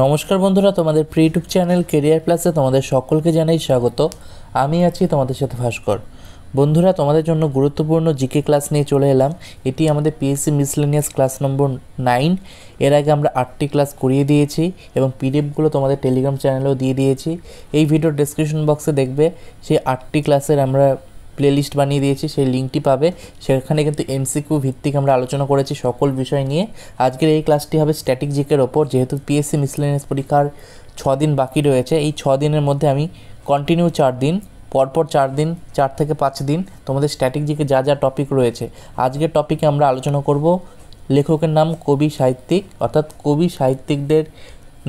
নমস্কার বন্ধুরা তোমাদের প্রি ইউটিউব চ্যানেল কেরিয়ার প্লাসে তোমাদের সকলকে জানাই স্বাগত আমি আছি তোমাদের সাথে ভাস্কর বন্ধুরা তোমাদের জন্য গুরুত্বপূর্ণ জিকে ক্লাস নিয়ে চলে এলাম এটি আমাদের PSC miscellaneous class number nine এর আগে আমরা আটটি ক্লাস করিয়ে দিয়েছি এবং পিডিএফগুলো তোমাদের টেলিগ্রাম চ্যানেলেও দিয়ে দিয়েছি এই ভিডিও ডিসক্রিপশন বক্সে দেখবে সেই আটটি ক্লাসের আমরা প্লেলিস্ট বানিয়ে দিয়েছি সেই লিঙ্কটি পাবে সেখানে কিন্তু এমসিকিউ ভিত্তিক আমরা আলোচনা করেছি সকল বিষয় নিয়ে আজকের এই ক্লাসটি হবে স্ট্যাটিক জিকের ওপর যেহেতু পিএসসি মিসলেনিয়াস পরীক্ষার ছ দিন বাকি রয়েছে এই ছ দিনের মধ্যে আমি কন্টিনিউ চার দিন পরপর চার দিন চার থেকে পাঁচ দিন তোমাদের স্ট্যাটিক জিকে যা যা টপিক রয়েছে আজকের টপিকে আমরা আলোচনা করব লেখকের নাম কবি সাহিত্যিক অর্থাৎ কবি সাহিত্যিকদের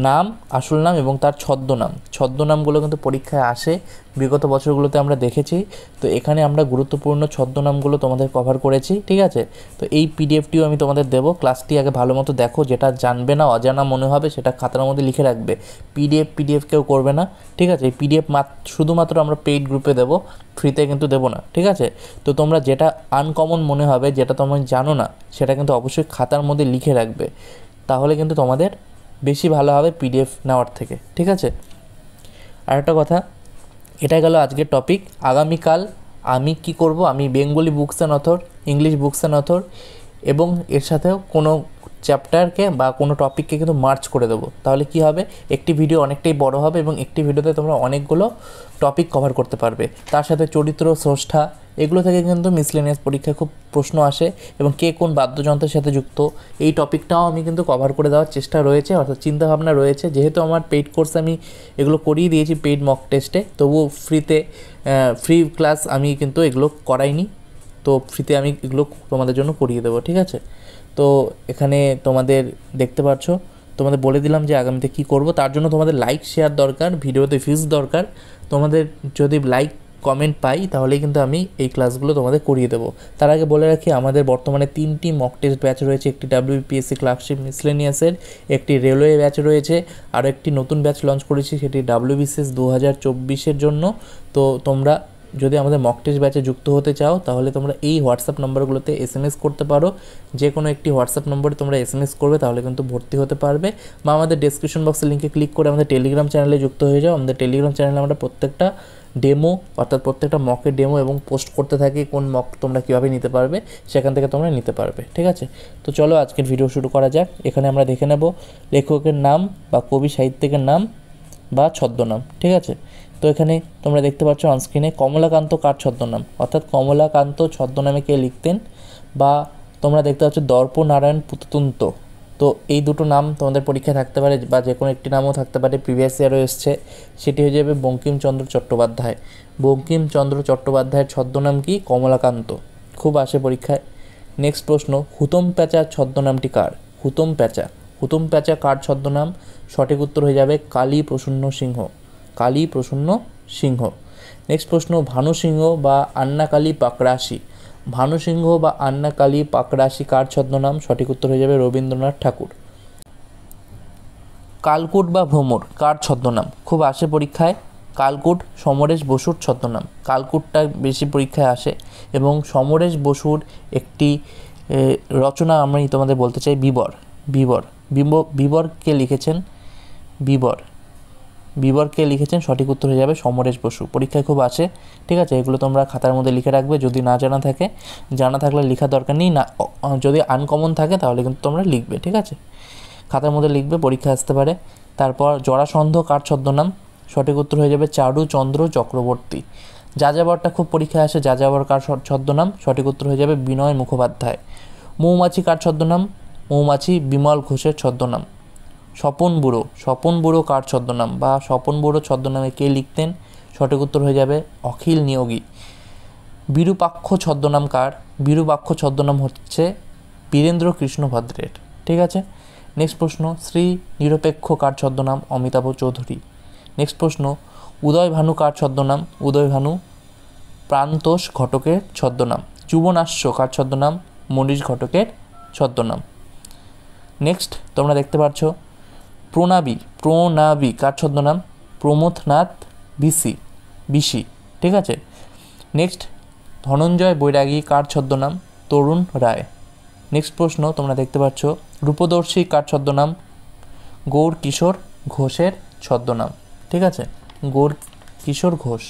নাম আসল নাম এবং তার ছদ্মনাম ছদ্মনামগুলো কিন্তু পরীক্ষায় আসে বিগত বছরগুলোতে আমরা দেখেছি তো এখানে আমরা গুরুত্বপূর্ণ ছদ্মনামগুলো তোমাদের কভার করেছি ঠিক আছে তো এই পিডিএফটিও আমি তোমাদের দেবো ক্লাসটি আগে ভালো মতো দেখো যেটা জানবে না অজানা মনে হবে সেটা খাতার মধ্যে লিখে রাখবে পিডিএফ পিডিএফ কেউ করবে না ঠিক আছে এই পিডিএফ শুধুমাত্র আমরা পেইড গ্রুপে দেবো ফ্রিতে কিন্তু দেবো না ঠিক আছে তো তোমরা যেটা আনকমন মনে হবে যেটা তোমরা জানো না সেটা কিন্তু অবশ্যই খাতার মধ্যে লিখে রাখবে তাহলে কিন্তু তোমাদের বেশি ভালো হবে পিডিএফ নেওয়ার থেকে ঠিক আছে আর একটা কথা এটা গেল আজকের টপিক আগামীকাল আমি কি করব আমি Bengali books and author English books and author এবং এর সাথেও কোনো চ্যাপ্টারকে বা কোনো টপিককে কিন্তু মার্চ করে দেবো তাহলে কি হবে একটি ভিডিও অনেকটাই বড় হবে এবং একটি ভিডিওতে তোমরা অনেকগুলো টপিক কভার করতে পারবে তার সাথে চরিত্র স্রষ্টা এগুলো থেকে কিন্তু মিসলেনিয়াস পরীক্ষায় খুব প্রশ্ন আসে এবং কে কোন বাদ্যযন্ত্রের সাথে যুক্ত এই টপিকটাও আমি কিন্তু কভার করে দেওয়ার চেষ্টা রয়েছে অর্থাৎ চিন্তাভাবনা রয়েছে যেহেতু আমার পেইড কোর্স আমি এগুলো করিয়ে দিয়েছি পেইড মক টেস্টে তবুও ফ্রিতে ফ্রি ক্লাস আমি কিন্তু এগুলো করাইনি তো ফ্রিতে আমি এগুলো তোমাদের জন্য করিয়ে দেবো ঠিক আছে তো এখানে তোমাদের দেখতে পাচ্ছ তোমাদের বলে দিলাম যে আগামীতে কি করব তার জন্য তোমাদের লাইক শেয়ার দরকার ভিডিওতে ফিজ দরকার তোমাদের যদি লাইক কমেন্ট পাই তাহলেই কিন্তু আমি এই ক্লাসগুলো তোমাদের করিয়ে দেবো তার আগে বলে রাখি আমাদের বর্তমানে তিনটি মক টেস্ট ব্যাচ রয়েছে একটি ডাব্লিউপিএসসি ক্লার্কশিপ মিসলেনিয়াসের একটি রেলওয়ে ব্যাচ রয়েছে আরও একটি নতুন ব্যাচ লঞ্চ করেছি সেটি ডাব্লিউবিসিএস দু হাজার চব্বিশের জন্য তো তোমরা যদি আমাদের মক টেস্ট ব্যাচে যুক্ত হতে চাও তাহলে তোমরা এই হোয়াটসঅ্যাপ নম্বরগুলোতে এস এম এস করতে পারো যে কোনো একটি হোয়াটসঅ্যাপ নম্বরে তোমরা এস এম এস করবে তাহলে কিন্তু ভর্তি হতে পারবে বা আমাদের ডিসক্রিপশন বক্সে লিঙ্কে ক্লিক করে আমাদের টেলিগ্রাম চ্যানেলে যুক্ত হয়ে যাও আমাদের টেলিগ্রাম চ্যানেলে আমরা প্রত্যেকটা ডেমো অর্থাৎ প্রত্যেকটা মকের ডেমো এবং পোস্ট করতে থাকি কোন মক তোমরা কীভাবে নিতে পারবে সেখান থেকে তোমরা নিতে পারবে ঠিক আছে তো চলো আজকের ভিডিও শুরু করা যাক এখানে আমরা দেখে নেব লেখকের নাম বা কবি সাহিত্যিকের নাম বা ছদ্মনাম ঠিক আছে তো এখানে তোমরা দেখতে পাচ্ছ অনস্ক্রিনে কমলাকান্ত কার ছদ্মনাম অর্থাৎ কমলাকান্ত ছদ্মনামে কে লিখতেন বা তোমরা দেখতে পাচ্ছ দর্প নারায়ণ তো এই দুটো নাম তোমাদের পরীক্ষায় থাকতে পারে বা যে কোনো একটি নামও থাকতে পারে প্রিভিয়াস ইয়ারও এসছে সেটি হয়ে যাবে বঙ্কিমচন্দ্র চট্টোপাধ্যায় বঙ্কিমচন্দ্র চট্টোপাধ্যায়ের ছদ্মনাম কি কমলাকান্ত খুব আসে পরীক্ষায় নেক্সট প্রশ্ন হুতম প্যাঁচার ছদ্মনামটি কার হুতম প্যাঁচা প্রথম প্যাঁচা কার ছদ্মনাম সঠিক উত্তর হয়ে যাবে কালী প্রসন্ন সিংহ কালী প্রসন্ন সিংহ নেক্সট প্রশ্ন ভানু সিংহ বা আন্নাকালী পাকরাশি ভানু সিংহ বা আন্নাকালী পাকরাশি কার ছদ্মনাম সঠিক উত্তর হয়ে যাবে রবীন্দ্রনাথ ঠাকুর কালকুট বা ভ্রমর কার ছদ্মনাম খুব আসে পরীক্ষায় কালকুট সমরেশ বসুর ছদ্মনাম কালকুটটা বেশি পরীক্ষায় আসে এবং সমরেশ বসুর একটি রচনা আমি তোমাদের বলতে চাই বিবর বিবর বিম্ব বিবর কে লিখেছেন বিবর বিবর কে লিখেছেন সঠিক উত্তর হয়ে যাবে সমরেশ বসু পরীক্ষায় খুব আছে ঠিক আছে এগুলো তোমরা খাতার মধ্যে লিখে রাখবে যদি না জানা থাকে জানা থাকলে লেখার দরকার নেই না যদি আনকমন থাকে তাহলে কিন্তু তোমরা লিখবে ঠিক আছে খাতার মধ্যে লিখবে পরীক্ষা আসতে পারে তারপর জরাসন্ধ কার ছদ্মনাম সঠিক উত্তর হয়ে যাবে চারু চন্দ্র চক্রবর্তী যাযাবরটা খুব পরীক্ষায় আসে যাযাবর কার ছদ্মনাম সঠিক উত্তর হয়ে যাবে বিনয় মুখোপাধ্যায় মৌমাছি কার ছদ্মনাম মৌমাছি বিমল ঘোষের ছদ্মনাম স্বপন বুড়ো স্বপন বুড়ো কার ছদ্মনাম বা স্বপন বুড়ো ছদ্মনামে কে লিখতেন সঠিক উত্তর হয়ে যাবে অখিল নিয়োগী বিরূপাক্ষ ছদ্মনাম কার বিরূপাক্ষ ছদ্মনাম হচ্ছে বীরেন্দ্র কৃষ্ণ ভদ্রের ঠিক আছে নেক্সট প্রশ্ন শ্রী নিরপেক্ষ কার ছদ্মনাম অমিতাভ চৌধুরী নেক্সট প্রশ্ন উদয় ভানু কার ছদ্মনাম উদয় ভানু প্রান্তোষ ঘটকের ছদ্মনাম যুবনাশ্য কার ছদ্মনাম মনীষ ঘটকের ছদ্মনাম নেক্সট তোমরা দেখতে পাচ্ছ প্রণাবী প্রণাবী কার ছদ্মনাম প্রমথনাথ বিসি বিসি ঠিক আছে নেক্সট ধনঞ্জয় বৈরাগী কার ছদ্মনাম তরুণ রায় নেক্সট প্রশ্ন তোমরা দেখতে পাচ্ছ রূপদর্শী কার ছদ্মনাম গৌর কিশোর ঘোষের ছদ্মনাম ঠিক আছে গৌর কিশোর ঘোষ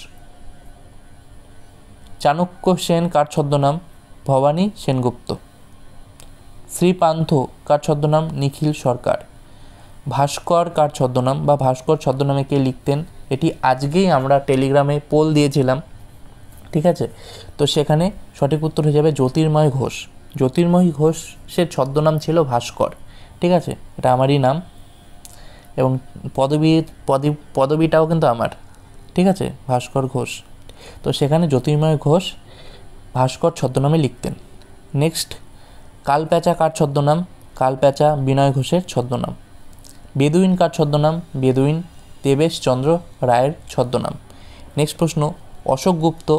চাণক্য সেন কার ছদ্মনাম ভবানী সেনগুপ্ত শ্রী পান্থ কার ছদ্মনাম নিখিল সরকার ভাস্কর কার ছদ্মনাম বা ভাস্কর ছদ্মনামে কে লিখতেন এটি আজকেই আমরা টেলিগ্রামে পোল দিয়েছিলাম ঠিক আছে তো সেখানে সঠিক উত্তর হয়ে যাবে জ্যোতির্ময় ঘোষ জ্যোতির্ময় ঘোষ সে ছদ্মনাম ছিল ভাস্কর ঠিক আছে এটা আমারই নাম এবং পদবী পদ পদবীটাও কিন্তু আমার ঠিক আছে ভাস্কর ঘোষ তো সেখানে জ্যোতির্ময় ঘোষ ভাস্কর ছদ্মনামে লিখতেন নেক্সট কালপ্যাঁচা কার ছদ্মনাম কালপ্যাঁচা বিনয় ঘোষের ছদ্মনাম বেদুইন কার ছদ্মনাম বেদুইন দেবেশ চন্দ্র রায়ের ছদ্মনাম নেক্সট প্রশ্ন অশোক গুপ্ত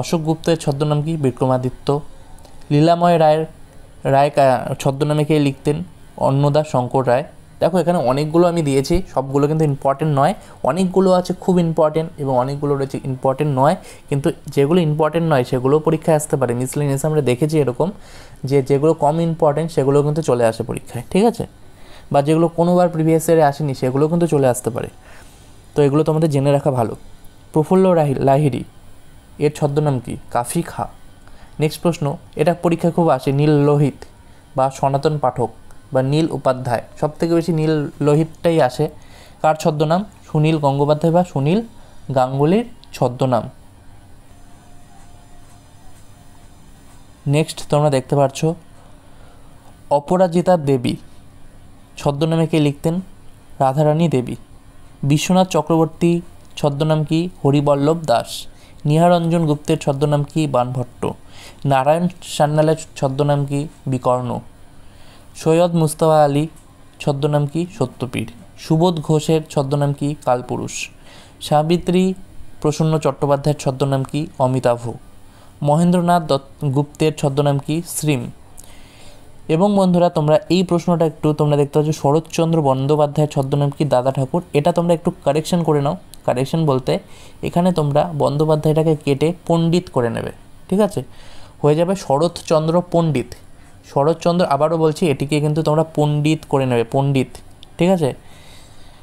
অশোক গুপ্তের ছদ্মনাম কি বিক্রমাদিত্য লীলাময় রায়ের রায় ছদ্মনামে কে লিখতেন অন্নদা শঙ্কর রায় দেখো এখানে অনেকগুলো আমি দিয়েছি সবগুলো কিন্তু ইম্পর্টেন্ট নয় অনেকগুলো আছে খুব ইম্পর্টেন্ট এবং অনেকগুলো রয়েছে ইম্পর্টেন্ট নয় কিন্তু যেগুলো ইম্পর্টেন্ট নয় সেগুলো পরীক্ষায় আসতে পারে এসে আমরা দেখেছি এরকম যে যেগুলো কম ইম্পর্টেন্ট সেগুলো কিন্তু চলে আসে পরীক্ষায় ঠিক আছে বা যেগুলো কোনোবার প্রিভিয়াস ইয়ারে আসেনি সেগুলো কিন্তু চলে আসতে পারে তো এগুলো তোমাদের জেনে রাখা ভালো প্রফুল্ল লাহিরি এর ছদ্মনাম কি কাফি খা নেক্সট প্রশ্ন এটা পরীক্ষায় খুব আসে নীল লোহিত বা সনাতন পাঠক বা নীল উপাধ্যায় সবথেকে বেশি নীল লোহিতটাই আসে কার ছদ্মনাম সুনীল গঙ্গোপাধ্যায় বা সুনীল গাঙ্গুলির ছদ্মনাম নেক্সট তোমরা দেখতে পাচ্ছ অপরাজিতা দেবী ছদ্মনামে কে লিখতেন রাধারানী দেবী বিশ্বনাথ চক্রবর্তী ছদ্মনাম কি হরিবল্লভ দাস নিহারঞ্জন গুপ্তের ছদ্মনাম কি বানভট্ট নারায়ণ সান্যালের ছদ্মনাম কি বিকর্ণ সৈয়দ মুস্তফা আলী ছদ্মনাম কি সত্যপীর সুবোধ ঘোষের ছদ্মনাম কি কালপুরুষ সাবিত্রী প্রসন্ন চট্টোপাধ্যায়ের ছদ্মনাম কি অমিতাভ মহেন্দ্রনাথ দত্ত গুপ্তের ছদ্মনাম কি শ্রীম এবং বন্ধুরা তোমরা এই প্রশ্নটা একটু তোমরা দেখতে পাচ্ছ শরৎচন্দ্র বন্দ্যোপাধ্যায়ের ছদ্মনাম কি দাদা ঠাকুর এটা তোমরা একটু কারেকশন করে নাও কারেকশন বলতে এখানে তোমরা বন্দ্যোপাধ্যায়টাকে কেটে পণ্ডিত করে নেবে ঠিক আছে হয়ে যাবে শরৎচন্দ্র পণ্ডিত শরৎচন্দ্র আবারও বলছি এটিকে কিন্তু তোমরা পণ্ডিত করে নেবে পণ্ডিত ঠিক আছে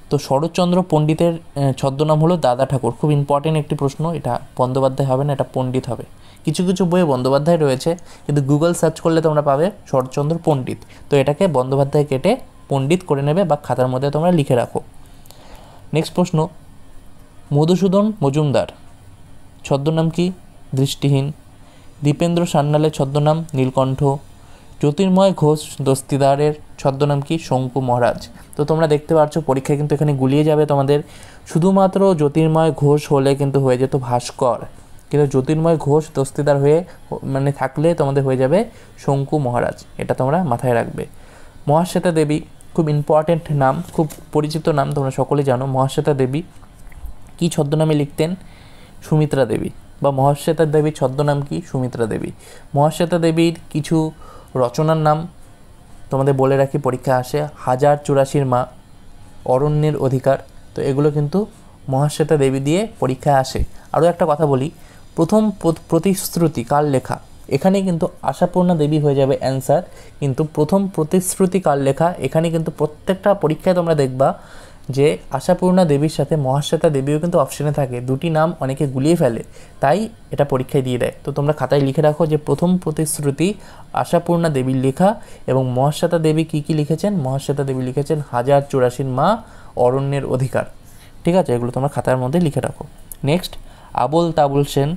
তো শরৎচন্দ্র পণ্ডিতের ছদ্মনাম হলো দাদা ঠাকুর খুব ইম্পর্টেন্ট একটি প্রশ্ন এটা বন্দ্যোপাধ্যায় হবে না এটা পণ্ডিত হবে কিছু কিছু বইয়ে বন্দ্যোপাধ্যায় রয়েছে কিন্তু গুগল সার্চ করলে তোমরা পাবে শরৎচন্দ্র পণ্ডিত তো এটাকে বন্দ্যোপাধ্যায় কেটে পণ্ডিত করে নেবে বা খাতার মধ্যে তোমরা লিখে রাখো নেক্সট প্রশ্ন মধুসূদন মজুমদার ছদ্মনাম কি দৃষ্টিহীন দীপেন্দ্র সান্যালের ছদ্মনাম নীলকণ্ঠ জ্যোতির্ময় ঘোষ দস্তিদারের ছদ্মনাম কি শঙ্কু মহারাজ তো তোমরা দেখতে পাচ্ছ পরীক্ষা কিন্তু এখানে গুলিয়ে যাবে তোমাদের শুধুমাত্র জ্যোতির্ময় ঘোষ হলে কিন্তু হয়ে যেত ভাস্কর কিন্তু জ্যোতির্ময় ঘোষ দস্তিদার হয়ে মানে থাকলে তোমাদের হয়ে যাবে শঙ্কু মহারাজ এটা তোমরা মাথায় রাখবে মহাশ্বেতা দেবী খুব ইম্পর্ট্যান্ট নাম খুব পরিচিত নাম তোমরা সকলে জানো মহাশ্বেতা দেবী কি ছদ্মনামে লিখতেন সুমিত্রা দেবী বা মহাশ্বেতা দেবীর ছদ্মনাম কি সুমিত্রা দেবী মহাশ্বেতা দেবীর কিছু রচনার নাম তোমাদের বলে রাখি পরীক্ষা আসে হাজার চুরাশির মা অরণ্যের অধিকার তো এগুলো কিন্তু মহাশ্বেতা দেবী দিয়ে পরীক্ষায় আসে আরও একটা কথা বলি প্রথম প্রতিশ্রুতি কার লেখা এখানে কিন্তু আশাপূর্ণা দেবী হয়ে যাবে অ্যান্সার কিন্তু প্রথম প্রতিশ্রুতি কাল লেখা এখানে কিন্তু প্রত্যেকটা পরীক্ষায় তোমরা দেখবা যে আশাপূর্ণা দেবীর সাথে মহাশ্বেতা দেবীও কিন্তু অপশানে থাকে দুটি নাম অনেকে গুলিয়ে ফেলে তাই এটা পরীক্ষায় দিয়ে দেয় তো তোমরা খাতায় লিখে রাখো যে প্রথম প্রতিশ্রুতি আশাপূর্ণা দেবীর লেখা এবং মহাশ্বেতা দেবী কী কী লিখেছেন মহাশ্বেতা দেবী লিখেছেন হাজার চুরাশির মা অরণ্যের অধিকার ঠিক আছে এগুলো তোমরা খাতার মধ্যে লিখে রাখো নেক্সট আবুল তাবুল সেন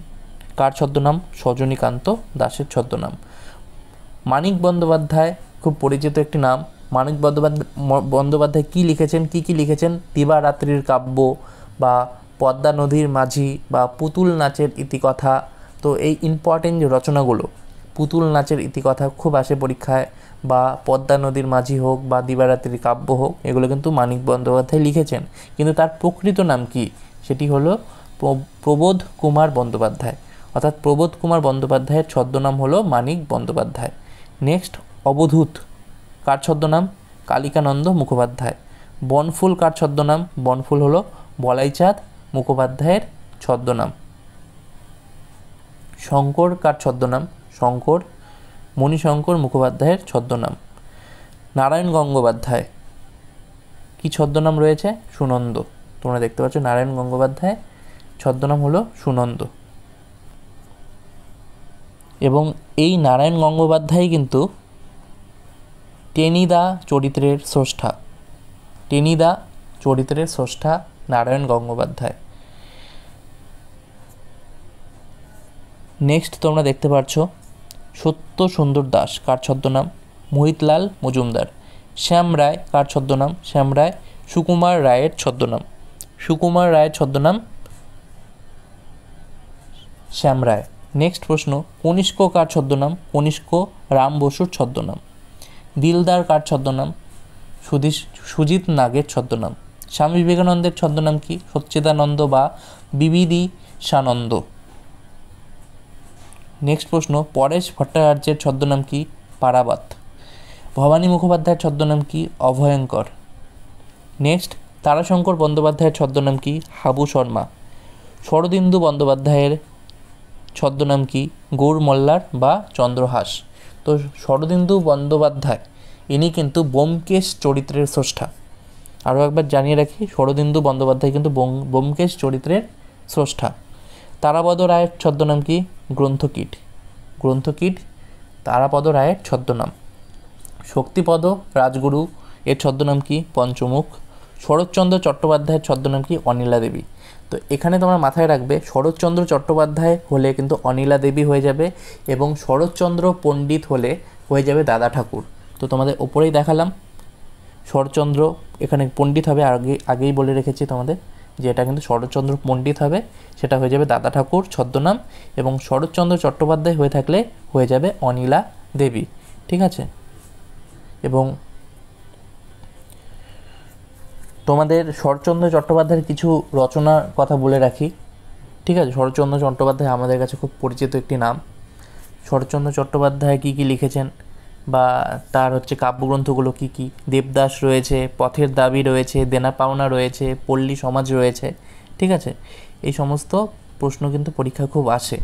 কার ছদ্মনাম সজনীকান্ত দাসের ছদ্মনাম মানিক বন্দ্যোপাধ্যায় খুব পরিচিত একটি নাম মানিক বন্দ্যোপাধ্যায় বন্দ্যোপাধ্যায় কী লিখেছেন কি কি লিখেছেন দিবারাত্রির কাব্য বা পদ্মা নদীর মাঝি বা পুতুল নাচের ইতিকথা তো এই ইম্পর্টেন্ট রচনাগুলো পুতুল নাচের ইতিকথা খুব আসে পরীক্ষায় বা পদ্মা নদীর মাঝি হোক বা দিবারাত্রির কাব্য হোক এগুলো কিন্তু মানিক বন্দ্যোপাধ্যায় লিখেছেন কিন্তু তার প্রকৃত নাম কি সেটি হলো প্রবোধ কুমার বন্দ্যোপাধ্যায় অর্থাৎ প্রবোধ কুমার বন্দ্যোপাধ্যায়ের ছদ্মনাম হলো মানিক বন্দ্যোপাধ্যায় নেক্সট অবধূত কার ছদ্মনাম কালিকানন্দ মুখোপাধ্যায় বনফুল কার ছদ্মনাম বনফুল হলো বলাইচাঁদ মুখোপাধ্যায়ের ছদ্মনাম শঙ্কর কার ছদ্মনাম শঙ্কর মণিশঙ্কর মুখোপাধ্যায়ের ছদ্মনাম নারায়ণ গঙ্গোপাধ্যায় কি ছদ্মনাম রয়েছে সুনন্দ তোমরা দেখতে পাচ্ছ নারায়ণ গঙ্গোপাধ্যায় ছদ্মনাম হলো সুনন্দ এবং এই নারায়ণ গঙ্গোপাধ্যায় কিন্তু টেনিদা চরিত্রের স্রষ্টা টেনিদা চরিত্রের স্রষ্টা নারায়ণ গঙ্গোপাধ্যায় নেক্সট তোমরা দেখতে পাচ্ছ সত্য সুন্দর দাস কার ছদ্মনাম মোহিতলাল মজুমদার শ্যাম রায় কার ছদ্মনাম শ্যাম রায় সুকুমার রায়ের ছদ্মনাম সুকুমার রায়ের ছদ্মনাম শ্যাম রায় নেক্সট প্রশ্ন কনিষ্ক কার ছদ্মনাম কনিষ্ক রাম বসুর ছদ্মনাম দিলদার কার ছদ্মনাম সুদীশ সুজিত নাগের ছদ্মনাম স্বামী বিবেকানন্দের ছদ্মনাম কি সচ্চিদানন্দ বা বিবিদি সানন্দ নেক্সট প্রশ্ন পরেশ ভট্টাচার্যের ছদ্মনাম কি পারাবাত ভবানী মুখোপাধ্যায়ের ছদ্মনাম কি অভয়ঙ্কর নেক্সট তারাশঙ্কর বন্দ্যোপাধ্যায়ের ছদ্মনাম কি হাবু শর্মা শরদিন্দু বন্দ্যোপাধ্যায়ের ছদ্মনাম কি গৌর মল্লার বা চন্দ্রহাস তো শরদিন্দু বন্দ্যোপাধ্যায় ইনি কিন্তু বোমকেশ চরিত্রের স্রষ্টা আরও একবার জানিয়ে রাখি শরদিন্দু বন্দ্যোপাধ্যায় কিন্তু বোমকেশ চরিত্রের স্রষ্টা তারাপদ রায়ের ছদ্মনাম কি গ্রন্থকীট গ্রন্থকীট তারাপদ রায়ের ছদ্মনাম শক্তিপদ রাজগুরু এর ছদ্মনাম কি পঞ্চমুখ শরৎচন্দ্র চট্টোপাধ্যায়ের ছদ্মনাম কি অনিলা দেবী তো এখানে তোমার মাথায় রাখবে শরৎচন্দ্র চট্টোপাধ্যায় হলে কিন্তু অনিলা দেবী হয়ে যাবে এবং শরৎচন্দ্র পণ্ডিত হলে হয়ে যাবে দাদা ঠাকুর তো তোমাদের ওপরেই দেখালাম শরৎচন্দ্র এখানে পণ্ডিত হবে আগে আগেই বলে রেখেছি তোমাদের যে এটা কিন্তু শরৎচন্দ্র পণ্ডিত হবে সেটা হয়ে যাবে দাদা ঠাকুর ছদ্মনাম এবং শরৎচন্দ্র চট্টোপাধ্যায় হয়ে থাকলে হয়ে যাবে অনিলা দেবী ঠিক আছে এবং তোমাদের শরৎচন্দ্র চট্টোপাধ্যায়ের কিছু রচনার কথা বলে রাখি ঠিক আছে শরৎচন্দ্র চট্টোপাধ্যায় আমাদের কাছে খুব পরিচিত একটি নাম শরৎচন্দ্র চট্টোপাধ্যায় কী কী লিখেছেন বা তার হচ্ছে কাব্যগ্রন্থগুলো কী কী দেবদাস রয়েছে পথের দাবি রয়েছে দেনা পাওনা রয়েছে পল্লী সমাজ রয়েছে ঠিক আছে এই সমস্ত প্রশ্ন কিন্তু পরীক্ষা খুব আসে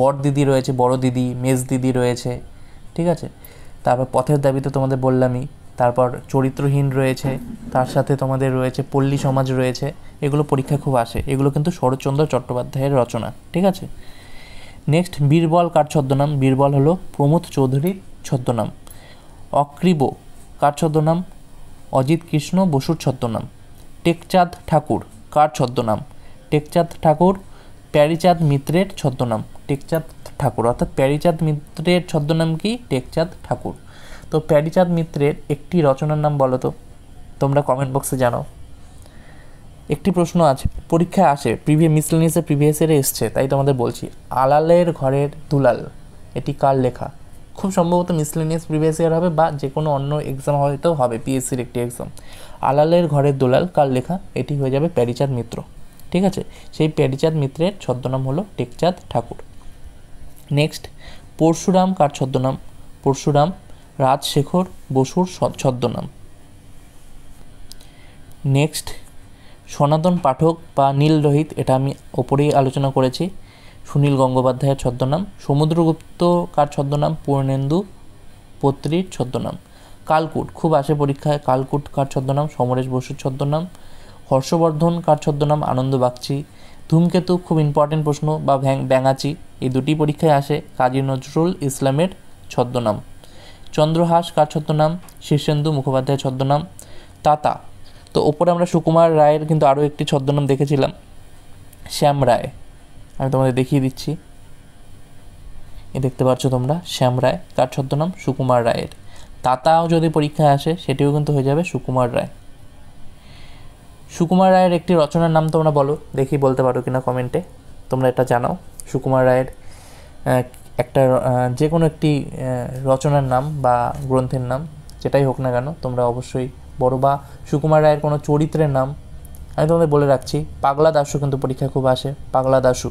বড় দিদি রয়েছে বড় দিদি মেজ দিদি রয়েছে ঠিক আছে তারপর পথের দাবি তো তোমাদের বললামই তারপর চরিত্রহীন রয়েছে তার সাথে তোমাদের রয়েছে পল্লী সমাজ রয়েছে এগুলো পরীক্ষা খুব আসে এগুলো কিন্তু শরৎচন্দ্র চট্টোপাধ্যায়ের রচনা ঠিক আছে নেক্সট বীরবল কার ছদ্মনাম বীরবল হলো প্রমোদ চৌধুরীর ছদ্মনাম অক্রিব কার ছদ্মনাম অজিত কৃষ্ণ বসুর ছদ্মনাম টেকচাঁদ ঠাকুর কার ছদ্মনাম টেকচাঁদ ঠাকুর প্যারিচাঁদ মিত্রের ছদ্মনাম টেকচাঁদ ঠাকুর অর্থাৎ প্যারিচাঁদ মিত্রের ছদ্মনাম কি টেকচাঁদ ঠাকুর তো প্যাডিচাঁদ মিত্রের একটি রচনার নাম বলো তো তোমরা কমেন্ট বক্সে জানাও একটি প্রশ্ন আছে পরীক্ষায় আসে প্রিভিয়া মিসলেনিয়াসে প্রিভিয়াস ইয়ারে এসছে তাই তোমাদের বলছি আলালের ঘরের দুলাল এটি কার লেখা খুব সম্ভবত মিসলেনিয়াস প্রিভিয়াস ইয়ার হবে বা যে কোনো অন্য এক্সাম হয়তো হবে পিএসসির একটি এক্সাম আলালের ঘরের দুলাল কার লেখা এটি হয়ে যাবে প্যারিচাঁদ মিত্র ঠিক আছে সেই প্যারিচাঁদ মিত্রের ছদ্মনাম হলো টেকচাঁদ ঠাকুর নেক্সট পরশুরাম কার ছদ্মনাম পরশুরাম রাজশেখর বসুর ছদ্মনাম নেক্সট সনাতন পাঠক বা নীল রোহিত এটা আমি ওপরেই আলোচনা করেছি সুনীল গঙ্গোপাধ্যায়ের ছদ্মনাম সমুদ্রগুপ্ত কার ছদ্মনাম পূর্ণেন্দু পত্রীর ছদ্মনাম কালকুট খুব আসে পরীক্ষায় কালকুট কার ছদ্মনাম সমরেশ বসুর ছদ্মনাম হর্ষবর্ধন কার ছদ্মনাম আনন্দ বাগচি ধূমকেতু খুব ইম্পর্টেন্ট প্রশ্ন বা ব্যাঙাচি এই দুটি পরীক্ষায় আসে কাজী নজরুল ইসলামের ছদ্মনাম চন্দ্রহাস কার ছদ্মনাম শীর্ষেন্দু মুখোপাধ্যায়ের ছদ্মনাম তাতা তো ওপরে আমরা সুকুমার রায়ের কিন্তু আরও একটি ছদ্মনাম দেখেছিলাম শ্যাম রায় আমি তোমাদের দেখিয়ে দিচ্ছি এ দেখতে পাচ্ছ তোমরা শ্যাম রায় কার ছদ্মনাম সুকুমার রায়ের তাতাও যদি পরীক্ষায় আসে সেটিও কিন্তু হয়ে যাবে সুকুমার রায় সুকুমার রায়ের একটি রচনার নাম তোমরা বলো দেখি বলতে পারো কিনা কমেন্টে তোমরা এটা জানাও সুকুমার রায়ের একটা যে কোনো একটি রচনার নাম বা গ্রন্থের নাম যেটাই হোক না কেন তোমরা অবশ্যই বড় বা সুকুমার রায়ের কোনো চরিত্রের নাম আমি তোমাদের বলে রাখছি পাগলা দাসু কিন্তু পরীক্ষা খুব আসে পাগলা দাসু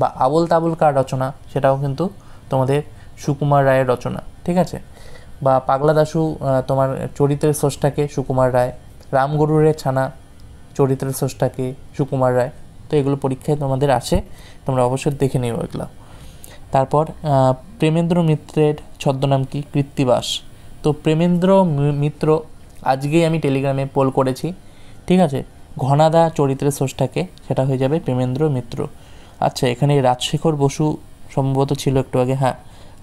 বা আবল তাবুল কার রচনা সেটাও কিন্তু তোমাদের সুকুমার রায়ের রচনা ঠিক আছে বা পাগলা দাসু তোমার চরিত্রের স্রষ্টাকে সুকুমার রায় রামগরুরের ছানা চরিত্রের স্রষ্টাকে সুকুমার রায় তো এগুলো পরীক্ষায় তোমাদের আসে তোমরা অবশ্যই দেখে নিও এগুলো তারপর প্রেমেন্দ্র মিত্রের ছদ্মনাম কি কৃত্তিবাস তো প্রেমেন্দ্র মিত্র আজকেই আমি টেলিগ্রামে পোল করেছি ঠিক আছে ঘনাদা চরিত্রের সোর্সটাকে সেটা হয়ে যাবে প্রেমেন্দ্র মিত্র আচ্ছা এখানে রাজশেখর বসু সম্ভবত ছিল একটু আগে হ্যাঁ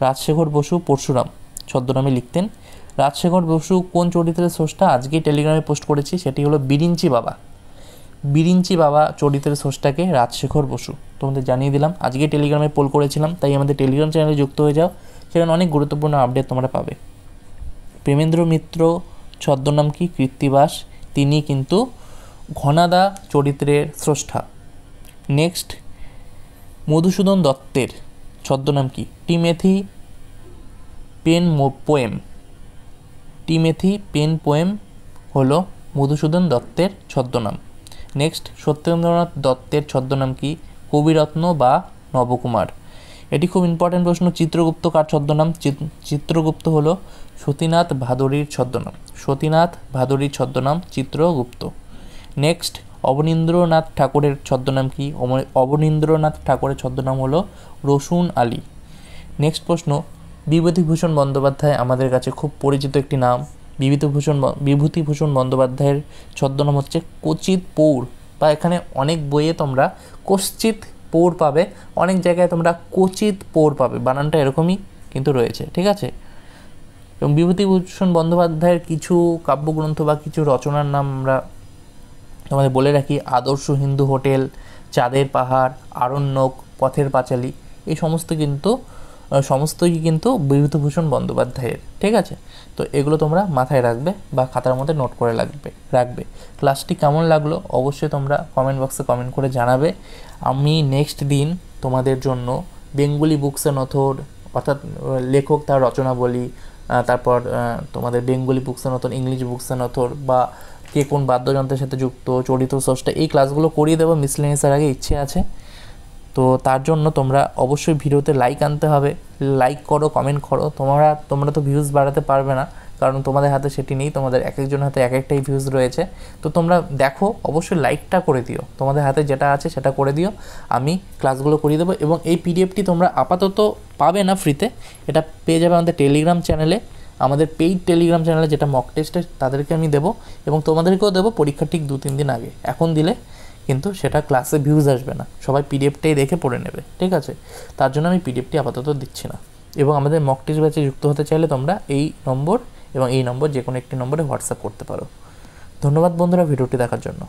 রাজশেখর বসু পরশুরাম ছদ্মনামে লিখতেন রাজশেখর বসু কোন চরিত্রের সোর্সটা আজকেই টেলিগ্রামে পোস্ট করেছি সেটি হলো বিরিঞ্চি বাবা বিরিঞ্চি বাবা চরিত্রের সোর্সটাকে রাজশেখর বসু তোমাদের জানিয়ে দিলাম আজকে টেলিগ্রামে পোল করেছিলাম তাই আমাদের টেলিগ্রাম চ্যানেলে যুক্ত হয়ে যাও সেখানে অনেক গুরুত্বপূর্ণ আপডেট তোমরা পাবে প্রেমেন্দ্র মিত্র ছদ্মনাম কি কীর্তিবাস তিনি কিন্তু ঘনাদা চরিত্রের স্রষ্টা নেক্সট মধুসূদন দত্তের ছদ্মনাম কি Timothy Pen Poem Timothy Pen Poem হলো মধুসূদন দত্তের ছদ্মনাম নেক্সট সত্যেন্দ্রনাথ দত্তের ছদ্মনাম কি কবিরত্ন বা নবকুমার এটি খুব ইম্পর্টেন্ট প্রশ্ন চিত্রগুপ্ত কার ছদ্মনাম চিত্রগুপ্ত হল সতীনাথ ভাদুরীর ছদ্মনাম সতীনাথ ভাদুরীর ছদ্মনাম চিত্রগুপ্ত নেক্সট অবনীন্দ্রনাথ ঠাকুরের ছদ্মনাম কি অবনীন্দ্রনাথ ঠাকুরের ছদ্মনাম হলো রসুন আলী নেক্সট প্রশ্ন বিভূতিভূষণ বন্দ্যোপাধ্যায় আমাদের কাছে খুব পরিচিত একটি নাম বিভূতিভূষণ বিভূতিভূষণ বন্দ্যোপাধ্যায়ের ছদ্মনাম হচ্ছে কচিত পৌর বা এখানে অনেক বইয়ে তোমরা কশ্চিত পৌর পাবে অনেক জায়গায় তোমরা কচিত পৌর পাবে বানানটা এরকমই কিন্তু রয়েছে ঠিক আছে এবং বিভূতিভূষণ বন্দ্যোপাধ্যায়ের কিছু কাব্যগ্রন্থ বা কিছু রচনার নাম আমরা তোমাদের বলে রাখি আদর্শ হিন্দু হোটেল চাঁদের পাহাড় আরণ্যক পথের পাঁচালী এই সমস্ত কিন্তু সমস্তই কিন্তু বিভূতিভূষণ বন্দ্যোপাধ্যায়ের ঠিক আছে তো এগুলো তোমরা মাথায় রাখবে বা খাতার মধ্যে নোট করে লাগবে রাখবে ক্লাসটি কেমন লাগলো অবশ্যই তোমরা কমেন্ট বক্সে কমেন্ট করে জানাবে আমি নেক্সট দিন তোমাদের জন্য বেঙ্গলি বুকসের অথর অর্থাৎ লেখক তার রচনাবলী তারপর তোমাদের বেঙ্গলি বুকসের অথর ইংলিশ বুকসের অথর বা কে কোন বাদ্যযন্ত্রের সাথে যুক্ত চরিত্র স্রষ্টা এই ক্লাসগুলো করিয়ে দেবো মিসলেনিসের আগে ইচ্ছে আছে তো তার জন্য তোমরা অবশ্যই ভিডিওতে লাইক আনতে হবে লাইক করো কমেন্ট করো তোমরা তোমরা তো ভিউজ বাড়াতে পারবে না কারণ তোমাদের হাতে সেটি নেই তোমাদের এক একজন হাতে এক একটাই ভিউজ রয়েছে তো তোমরা দেখো অবশ্যই লাইকটা করে দিও তোমাদের হাতে যেটা আছে সেটা করে দিও আমি ক্লাসগুলো করিয়ে দেবো এবং এই পিডিএফটি তোমরা আপাতত পাবে না ফ্রিতে এটা পেয়ে যাবে আমাদের টেলিগ্রাম চ্যানেলে আমাদের পেইড টেলিগ্রাম চ্যানেলে যেটা মক টেস্টের তাদেরকে আমি দেবো এবং তোমাদেরকেও দেবো পরীক্ষা ঠিক দু তিন দিন আগে এখন দিলে কিন্তু সেটা ক্লাসে ভিউজ আসবে না সবাই পিডিএফটাই দেখে পড়ে নেবে ঠিক আছে তার জন্য আমি পিডিএফটি আপাতত দিচ্ছি না এবং আমাদের মক টেস্ট ব্যাচে যুক্ত হতে চাইলে তোমরা এই নম্বর এবং এই নম্বর যে কোনো একটি নম্বরে হোয়াটসঅ্যাপ করতে পারো ধন্যবাদ বন্ধুরা ভিডিওটি দেখার জন্য